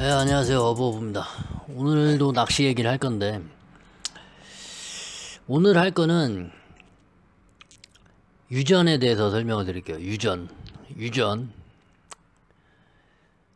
네, 안녕하세요. 어버브입니다. 오늘도 낚시 얘기를 할 건데, 오늘 할 거는 유전에 대해서 설명을 드릴게요. 유전. 유전.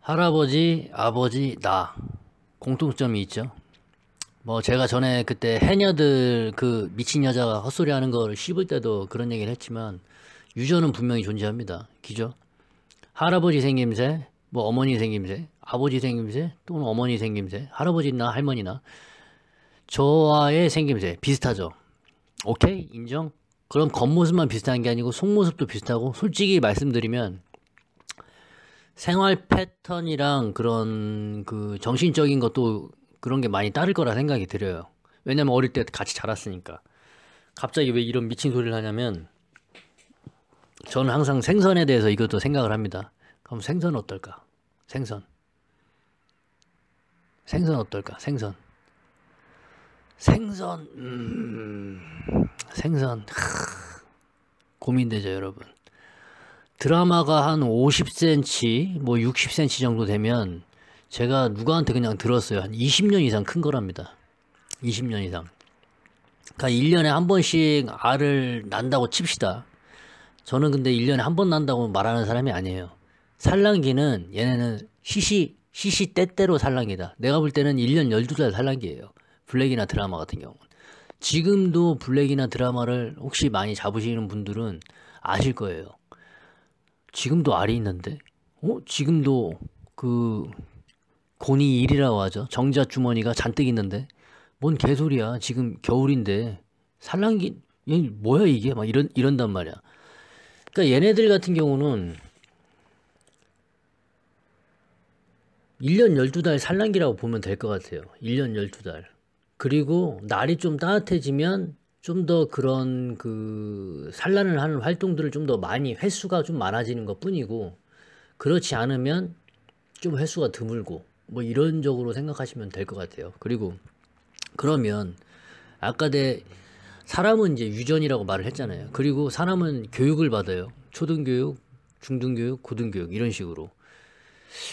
할아버지, 아버지, 나. 공통점이 있죠. 뭐 제가 전에 그때 해녀들 그 미친 여자가 헛소리 하는 걸 씹을 때도 그런 얘기를 했지만 유전은 분명히 존재합니다. 기죠? 할아버지 생김새, 뭐 어머니 생김새, 아버지 생김새 또는 어머니 생김새, 할아버지나 할머니나 저와의 생김새 비슷하죠. 오케이 인정. 그럼 겉모습만 비슷한 게 아니고 속모습도 비슷하고 솔직히 말씀드리면 생활 패턴이랑 그런 그 정신적인 것도 그런 게 많이 따를 거라 생각이 들어요. 왜냐면 어릴 때 같이 자랐으니까. 갑자기 왜 이런 미친 소리를 하냐면 저는 항상 생선에 대해서 이것도 생각을 합니다. 그럼 생선 어떨까? 생선. 생선 어떨까? 생선. 생선, 음, 생선, 고민되죠, 여러분. 드라마가 한 50cm, 뭐 60cm 정도 되면 제가 누구한테 그냥 들었어요. 한 20년 이상 큰 거랍니다. 20년 이상. 그러니까 1년에 한 번씩 알을 난다고 칩시다. 저는 근데 1년에 한 번 난다고 말하는 사람이 아니에요. 산란기는 얘네는 시시 시시때때로 살랑이다 내가 볼 때는 1년 12달 살랑기예요 블랙이나 드라마 같은 경우는. 지금도 블랙이나 드라마를 혹시 많이 잡으시는 분들은 아실 거예요. 지금도 알이 있는데? 어? 지금도 그 곤이 일이라고 하죠. 정자주머니가 잔뜩 있는데? 뭔 개소리야. 지금 겨울인데. 살랑기 뭐야 이게? 막 이런, 이런단 말이야. 그러니까 얘네들 같은 경우는 1년 12달 산란기라고 보면 될 것 같아요. 1년 12달. 그리고 날이 좀 따뜻해지면 좀 더 그런 그 산란을 하는 활동들을 좀 더 많이 횟수가 좀 많아지는 것 뿐이고 그렇지 않으면 좀 횟수가 드물고 뭐 이런 적으로 생각하시면 될 것 같아요. 그리고 그러면 아까 내 사람은 이제 유전이라고 말을 했잖아요. 그리고 사람은 교육을 받아요. 초등교육, 중등교육, 고등교육 이런 식으로.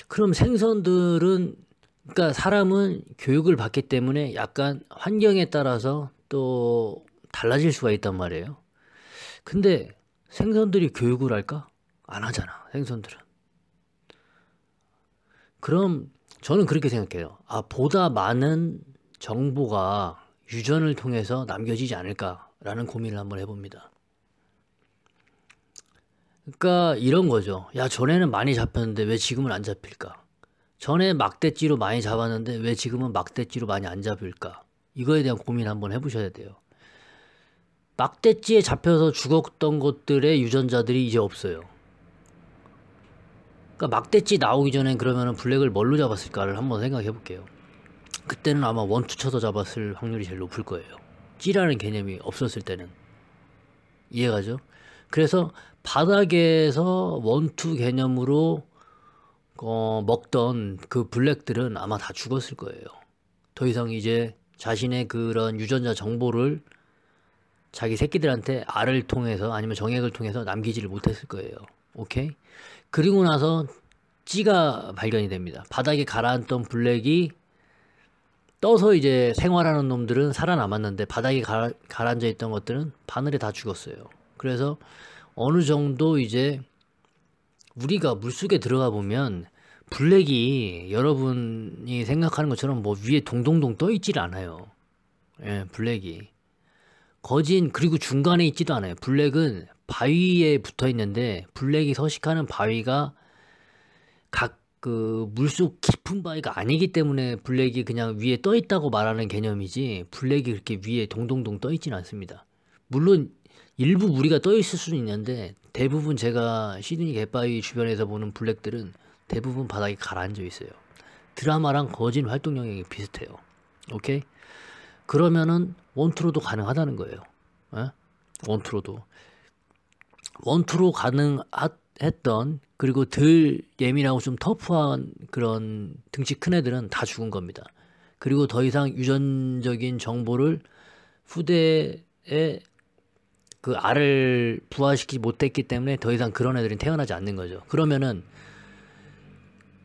그럼 생선들은 그러니까 사람은 교육을 받기 때문에 약간 환경에 따라서 또 달라질 수가 있단 말이에요. 근데 생선들이 교육을 할까? 안 하잖아. 생선들은. 그럼 저는 그렇게 생각해요. 아, 보다 많은 정보가 유전을 통해서 남겨지지 않을까라는 고민을 한번 해봅니다. 그러니까 이런 거죠. 야 전에는 많이 잡혔는데 왜 지금은 안 잡힐까? 전에 막대찌로 많이 잡았는데 왜 지금은 막대찌로 많이 안 잡힐까? 이거에 대한 고민 한번 해보셔야 돼요. 막대찌에 잡혀서 죽었던 것들의 유전자들이 이제 없어요. 그러니까 막대찌 나오기 전에 그러면 블랙을 뭘로 잡았을까를 한번 생각해 볼게요. 그때는 아마 원투 쳐서 잡았을 확률이 제일 높을 거예요. 찌라는 개념이 없었을 때는. 이해가죠? 그래서 바닥에서 원투 개념으로 어, 먹던 그 블랙들은 아마 다 죽었을 거예요. 더 이상 이제 자신의 그런 유전자 정보를 자기 새끼들한테 알을 통해서 아니면 정액을 통해서 남기지를 못했을 거예요. 오케이? 그리고 나서 찌가 발견이 됩니다. 바닥에 가라앉던 블랙이 떠서 이제 생활하는 놈들은 살아남았는데 바닥에 가라, 가라앉아 있던 것들은 바늘에 다 죽었어요. 그래서 어느 정도 이제 우리가 물속에 들어가 보면 블랙이 여러분이 생각하는 것처럼 뭐 위에 동동동 떠 있질 않아요. 예, 블랙이. 거진 그리고 중간에 있지도 않아요. 블랙은 바위에 붙어 있는데 블랙이 서식하는 바위가 각 그 물속 깊은 바위가 아니기 때문에 블랙이 그냥 위에 떠 있다고 말하는 개념이지 블랙이 그렇게 위에 동동동 떠 있진 않습니다. 물론 일부 무리가 떠 있을 수는 있는데 대부분 제가 시드니 갯바위 주변에서 보는 블랙들은 대부분 바닥에 가라앉아 있어요. 드라마랑 거진 활동 영역이 비슷해요. 오케이? 그러면은 원투로도 가능하다는 거예요. 에? 예? 원투로도 원투로 가능했던 그리고 덜 예민하고 좀 터프한 그런 등치 큰 애들은 다 죽은 겁니다. 그리고 더 이상 유전적인 정보를 후대에 그 알을 부화시키지 못했기 때문에 더 이상 그런 애들은 태어나지 않는 거죠. 그러면은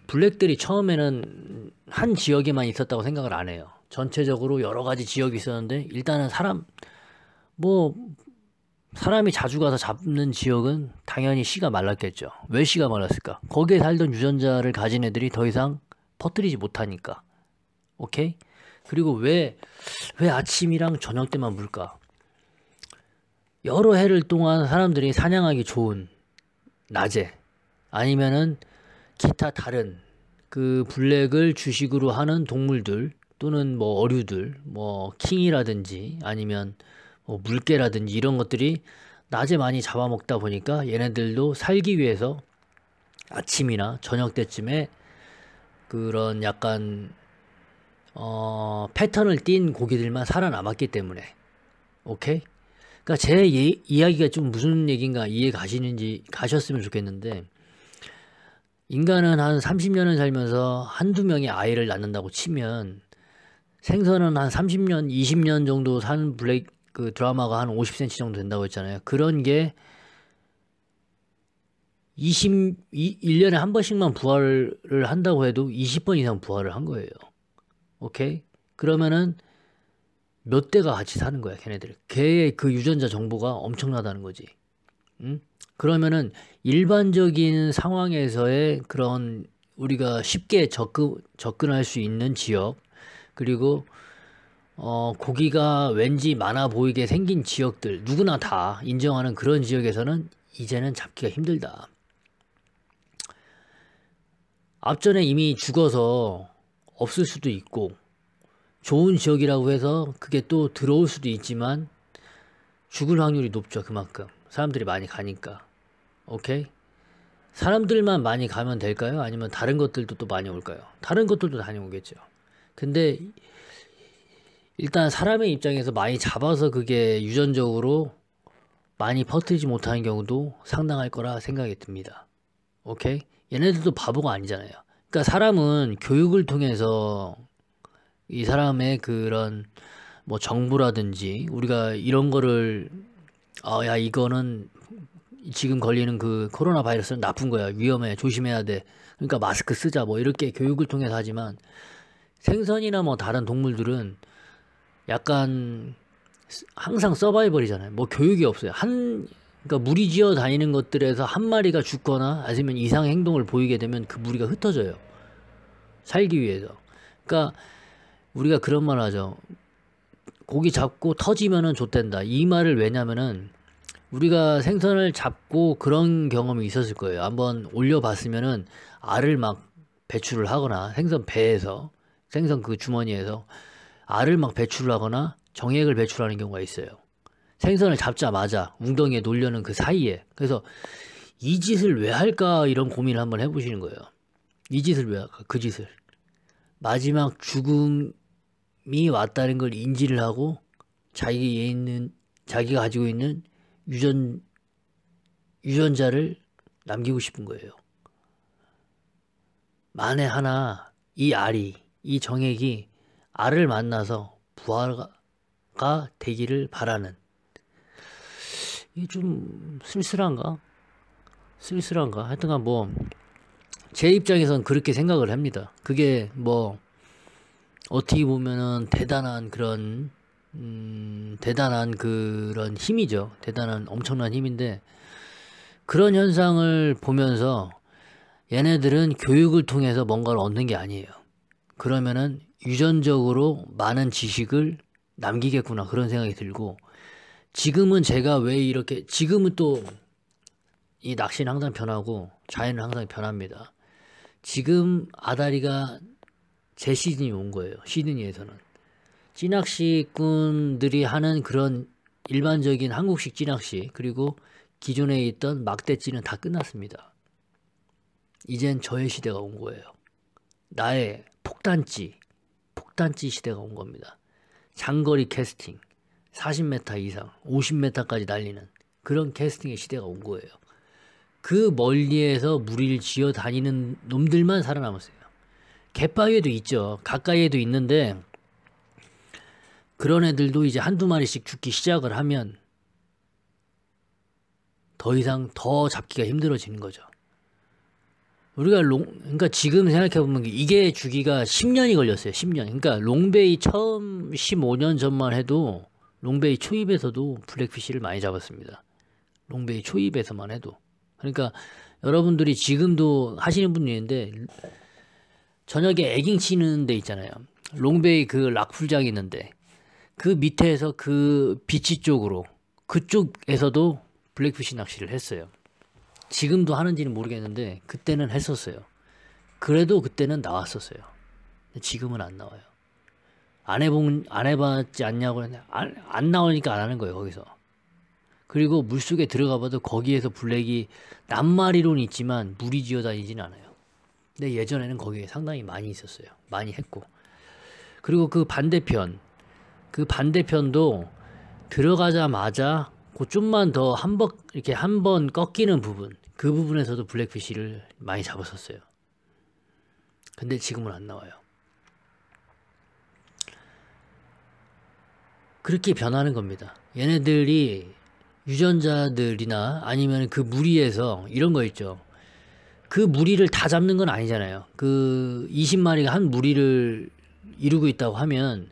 블랙들이 처음에는 한 지역에만 있었다고 생각을 안 해요. 전체적으로 여러 가지 지역이 있었는데 일단은 사람 뭐 사람이 자주 가서 잡는 지역은 당연히 씨가 말랐겠죠. 왜 씨가 말랐을까? 거기에 살던 유전자를 가진 애들이 더 이상 퍼뜨리지 못하니까. 오케이? 그리고 왜, 왜 아침이랑 저녁 때만 물까? 여러 해를 동안 사람들이 사냥하기 좋은 낮에 아니면은 기타 다른 그 블랙을 주식으로 하는 동물들 또는 뭐 어류들 뭐 킹이라든지 아니면 뭐 물개라든지 이런 것들이 낮에 많이 잡아먹다 보니까 얘네들도 살기 위해서 아침이나 저녁 때쯤에 그런 약간 어 패턴을 띈 고기들만 살아남았기 때문에 오케이 그러니까 제 예, 이야기가 좀 무슨 얘기인가 이해 가시는지 가셨으면 좋겠는데 인간은 한 30년을 살면서 한두 명의 아이를 낳는다고 치면 생선은 한 30년, 20년 정도 사는 블랙 그 드라마가 한 50cm 정도 된다고 했잖아요. 그런 게 20, 1년에 한 번씩만 부활을 한다고 해도 20번 이상 부활을 한 거예요. 오케이? 그러면은 몇 대가 같이 사는 거야, 걔네들. 걔의 그 유전자 정보가 엄청나다는 거지. 응? 그러면은 일반적인 상황에서의 그런 우리가 쉽게 접근, 접근할 수 있는 지역, 그리고 어, 고기가 왠지 많아 보이게 생긴 지역들, 누구나 다 인정하는 그런 지역에서는 이제는 잡기가 힘들다. 앞전에 이미 죽어서 없을 수도 있고, 좋은 지역이라고 해서 그게 또 들어올 수도 있지만 죽을 확률이 높죠 그만큼 사람들이 많이 가니까 오케이 사람들만 많이 가면 될까요 아니면 다른 것들도 또 많이 올까요 다른 것들도 다녀오겠죠 근데 일단 사람의 입장에서 많이 잡아서 그게 유전적으로 많이 퍼뜨리지 못하는 경우도 상당할 거라 생각이 듭니다 오케이 얘네들도 바보가 아니잖아요 그러니까 사람은 교육을 통해서 이 사람의 그런 뭐 정부라든지 우리가 이런 거를 아야 이거는 지금 걸리는 그 코로나 바이러스는 나쁜 거야 위험해 조심해야 돼 그러니까 마스크 쓰자 뭐 이렇게 교육을 통해서 하지만 생선이나 뭐 다른 동물들은 약간 항상 서바이벌이잖아요 뭐 교육이 없어요 한 그러니까 무리지어 다니는 것들에서 한 마리가 죽거나 아니면 이상 행동을 보이게 되면 그 무리가 흩어져요 살기 위해서 그러니까 우리가 그런 말 하죠. 고기 잡고 터지면은 좋댄다. 이 말을 왜냐면은 우리가 생선을 잡고 그런 경험이 있었을 거예요. 한번 올려봤으면은 알을 막 배출을 하거나 생선 배에서 생선 그 주머니에서 알을 막 배출을 하거나 정액을 배출하는 경우가 있어요. 생선을 잡자마자 웅덩이에 놀려는 그 사이에 그래서 이 짓을 왜 할까 이런 고민을 한번 해보시는 거예요. 이 짓을 왜 할까 그 짓을 마지막 죽음 미 왔다는 걸 인지를 하고 자기에 있는 자기가 가지고 있는 유전 유전자를 남기고 싶은 거예요. 만에 하나 이 알이 이 정액이 알을 만나서 부하가 되기를 바라는 이게 좀 쓸쓸한가? 쓸쓸한가? 하여튼간 뭐 제 입장에선 그렇게 생각을 합니다. 그게 뭐 어떻게 보면은 대단한 그런 음, 대단한 그런 힘이죠. 대단한 엄청난 힘인데 그런 현상을 보면서 얘네들은 교육을 통해서 뭔가를 얻는 게 아니에요. 그러면은 유전적으로 많은 지식을 남기겠구나 그런 생각이 들고 지금은 제가 왜 이렇게 지금은 또 이 낚시는 항상 변하고 자연은 항상 변합니다. 지금 아다리가 제 시즌이 온 거예요. 시드니에서는. 찌낚시꾼들이 하는 그런 일반적인 한국식 찌낚시 그리고 기존에 있던 막대찌는 다 끝났습니다. 이젠 저의 시대가 온 거예요. 나의 폭단찌, 폭단찌 시대가 온 겁니다. 장거리 캐스팅, 40m 이상, 50m까지 날리는 그런 캐스팅의 시대가 온 거예요. 그 멀리에서 무리를 지어 다니는 놈들만 살아남았어요. 갯바위에도 있죠. 가까이에도 있는데 그런 애들도 이제 한두 마리씩 죽기 시작을 하면 더 이상 더 잡기가 힘들어지는 거죠. 우리가 롱, 그러니까 지금 생각해보면 이게 주기가 10년이 걸렸어요. 10년. 그러니까 롱베이 처음 15년 전만 해도 롱베이 초입에서도 블랙피쉬를 많이 잡았습니다. 롱베이 초입에서만 해도. 그러니까 여러분들이 지금도 하시는 분이 있는데 저녁에 에깅 치는 데 있잖아요. 롱베이 그 락풀장이 있는데 그 밑에서 그 비치 쪽으로 그쪽에서도 블랙피쉬 낚시를 했어요. 지금도 하는지는 모르겠는데 그때는 했었어요. 그래도 그때는 나왔었어요. 지금은 안 나와요. 안 해본 안 해봤지 않냐고 했는데 안, 안 나오니까 안 하는 거예요 거기서. 그리고 물속에 들어가봐도 거기에서 블랙이 낱마리론 있지만 물이 지어 다니진 않아요. 근데 예전에는 거기에 상당히 많이 있었어요. 많이 했고. 그리고 그 반대편, 그 반대편도 들어가자마자 그 좀만 더 한 번 이렇게 한 번 꺾이는 부분 그 부분에서도 블랙피쉬를 많이 잡았었어요. 근데 지금은 안 나와요. 그렇게 변하는 겁니다. 얘네들이 유전자들이나 아니면 그 무리에서 이런 거 있죠. 그 무리를 다 잡는 건 아니잖아요. 그 20마리가 한 무리를 이루고 있다고 하면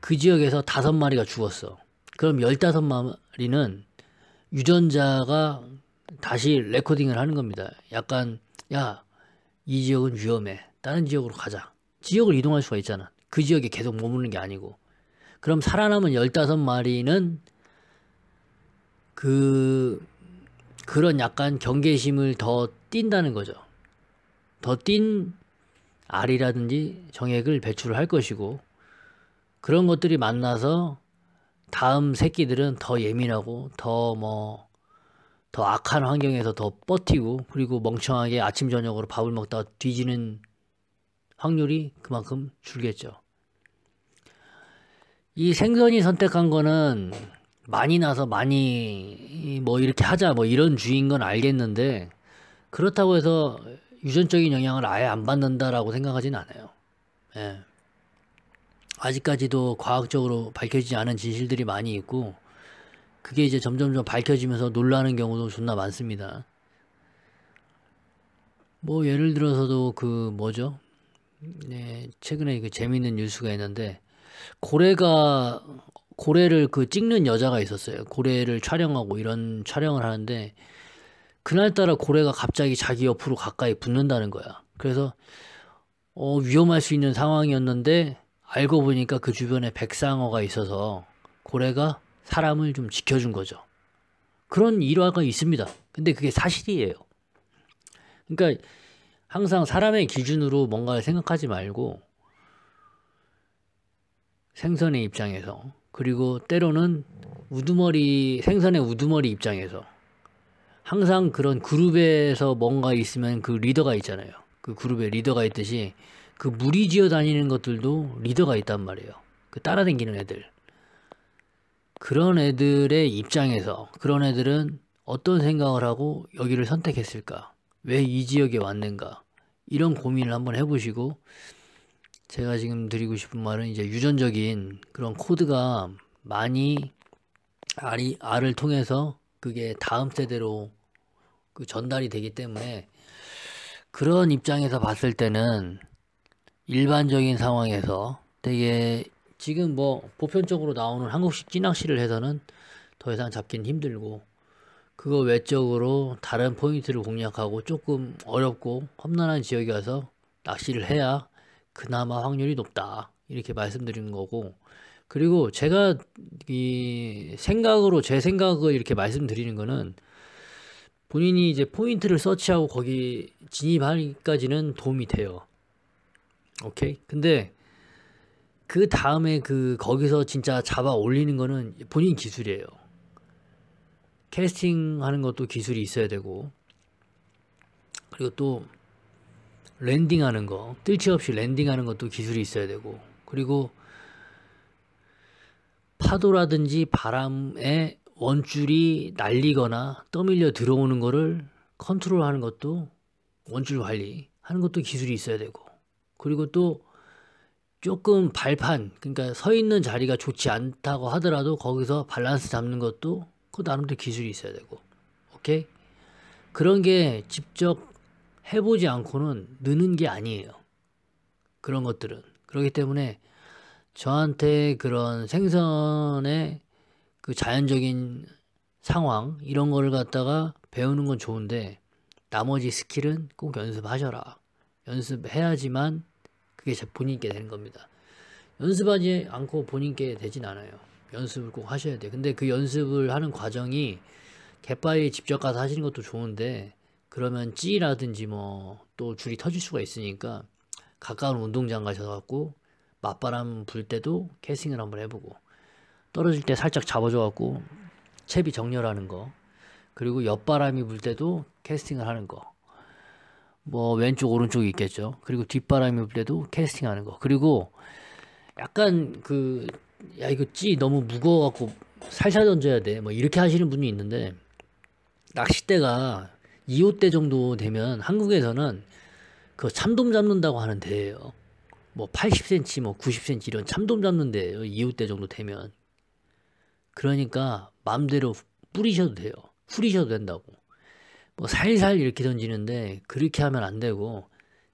그 지역에서 다섯 마리가 죽었어. 그럼 15마리는 유전자가 다시 레코딩을 하는 겁니다. 약간 야, 이 지역은 위험해. 다른 지역으로 가자. 지역을 이동할 수가 있잖아. 그 지역에 계속 머무는 게 아니고. 그럼 살아남은 15마리는 그 그런 약간 경계심을 더 띈다는 거죠. 더 띈 알이라든지 정액을 배출할 것이고 그런 것들이 만나서 다음 새끼들은 더 예민하고 더 뭐더 뭐, 악한 환경에서 더 버티고 그리고 멍청하게 아침 저녁으로 밥을 먹다 뒤지는 확률이 그만큼 줄겠죠. 이 생선이 선택한 거는 많이 나서 많이 뭐 이렇게 하자 뭐 이런 주인 건 알겠는데 그렇다고 해서 유전적인 영향을 아예 안 받는다라고 생각하진 않아요. 예. 아직까지도 과학적으로 밝혀지지 않은 진실들이 많이 있고 그게 이제 점점점 밝혀지면서 놀라는 경우도 존나 많습니다. 뭐 예를 들어서도 그 뭐죠? 네, 최근에 그 재미있는 뉴스가 있는데 고래가 고래를 그 찍는 여자가 있었어요. 고래를 촬영하고 이런 촬영을 하는데 그날따라 고래가 갑자기 자기 옆으로 가까이 붙는다는 거야. 그래서 어, 위험할 수 있는 상황이었는데 알고 보니까 그 주변에 백상어가 있어서 고래가 사람을 좀 지켜준 거죠. 그런 일화가 있습니다. 근데 그게 사실이에요. 그러니까 항상 사람의 기준으로 뭔가를 생각하지 말고 생선의 입장에서 그리고 때로는 우두머리 생산의 우두머리 입장에서 항상 그런 그룹에서 뭔가 있으면 그 리더가 있잖아요. 그그룹의 리더가 있듯이 그 무리 지어 다니는 것들도 리더가 있단 말이에요. 그 따라다니는 애들. 그런 애들의 입장에서 그런 애들은 어떤 생각을 하고 여기를 선택했을까? 왜 이 지역에 왔는가? 이런 고민을 한번 해보시고 제가 지금 드리고 싶은 말은 이제 유전적인 그런 코드가 많이 알이, 알을 통해서 그게 다음 세대로 그 전달이 되기 때문에 그런 입장에서 봤을 때는 일반적인 상황에서 되게 지금 뭐 보편적으로 나오는 한국식 찐낚시를 해서는 더 이상 잡긴 힘들고 그거 외적으로 다른 포인트를 공략하고 조금 어렵고 험난한 지역에 가서 낚시를 해야 그나마 확률이 높다. 이렇게 말씀드리는 거고, 그리고 제가 이 생각으로 제 생각을 이렇게 말씀드리는 거는 본인이 이제 포인트를 서치하고 거기 진입하기까지는 도움이 돼요. 오케이? 근데 그 다음에 그 거기서 진짜 잡아 올리는 거는 본인 기술이에요. 캐스팅 하는 것도 기술이 있어야 되고 그리고 또 랜딩하는 거, 뜰치 없이 랜딩하는 것도 기술이 있어야 되고, 그리고 파도라든지 바람에 원줄이 날리거나 떠밀려 들어오는 거를 컨트롤하는 것도 원줄 관리 하는 것도 기술이 있어야 되고, 그리고 또 조금 발판, 그러니까 서 있는 자리가 좋지 않다고 하더라도 거기서 밸런스 잡는 것도 그 나름대로 기술이 있어야 되고, 오케이? 그런 게 직접 해보지 않고는 느는 게 아니에요. 그런 것들은. 그렇기 때문에 저한테 그런 생선의 그 자연적인 상황, 이런 거를 갖다가 배우는 건 좋은데, 나머지 스킬은 꼭 연습하셔라. 연습해야지만 그게 본인께 되는 겁니다. 연습하지 않고 본인께 되진 않아요. 연습을 꼭 하셔야 돼요. 근데 그 연습을 하는 과정이 갯바위에 직접 가서 하시는 것도 좋은데, 그러면 찌라든지 뭐 또 줄이 터질 수가 있으니까 가까운 운동장 가셔갖고 맞바람 불 때도 캐싱을 한번 해보고 떨어질 때 살짝 잡아줘갖고 채비 정렬하는 거 그리고 옆바람이 불 때도 캐스팅을 하는 거 뭐 왼쪽 오른쪽이 있겠죠 그리고 뒷바람이 불 때도 캐스팅하는 거 그리고 약간 그 야 이거 찌 너무 무거워갖고 살살 던져야 돼 뭐 이렇게 하시는 분이 있는데 낚싯대가 2호 때 정도 되면 한국에서는 그 참돔 잡는다고 하는 데예요. 뭐 80cm, 뭐 90cm 이런 참돔 잡는 데예요. 2호 때 정도 되면. 그러니까 마음대로 뿌리셔도 돼요. 후리셔도 된다고. 뭐 살살 이렇게 던지는데 그렇게 하면 안 되고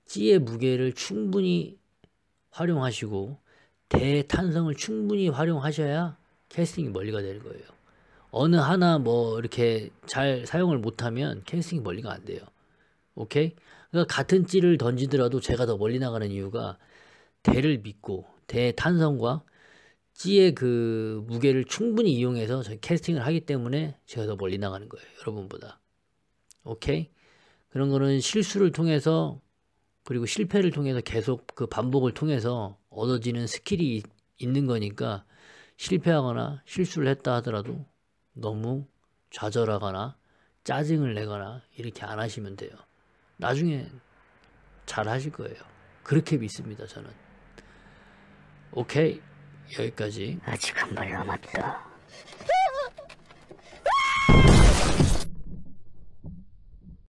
찌의 무게를 충분히 활용하시고 대탄성을 충분히 활용하셔야 캐스팅이 멀리가 되는 거예요. 어느 하나 뭐 이렇게 잘 사용을 못하면 캐스팅이 멀리가 안 돼요. 오케이? 그러니까 같은 찌를 던지더라도 제가 더 멀리 나가는 이유가 대를 믿고 대 탄성과 찌의 그 무게를 충분히 이용해서 저희 캐스팅을 하기 때문에 제가 더 멀리 나가는 거예요. 여러분보다. 오케이? 그런 거는 실수를 통해서 그리고 실패를 통해서 계속 그 반복을 통해서 얻어지는 스킬이 있는 거니까 실패하거나 실수를 했다 하더라도 너무 좌절하거나 짜증을 내거나 이렇게 안 하시면 돼요. 나중에 잘 하실 거예요. 그렇게 믿습니다, 저는. 오케이. 여기까지. 아직 한 발 남았다.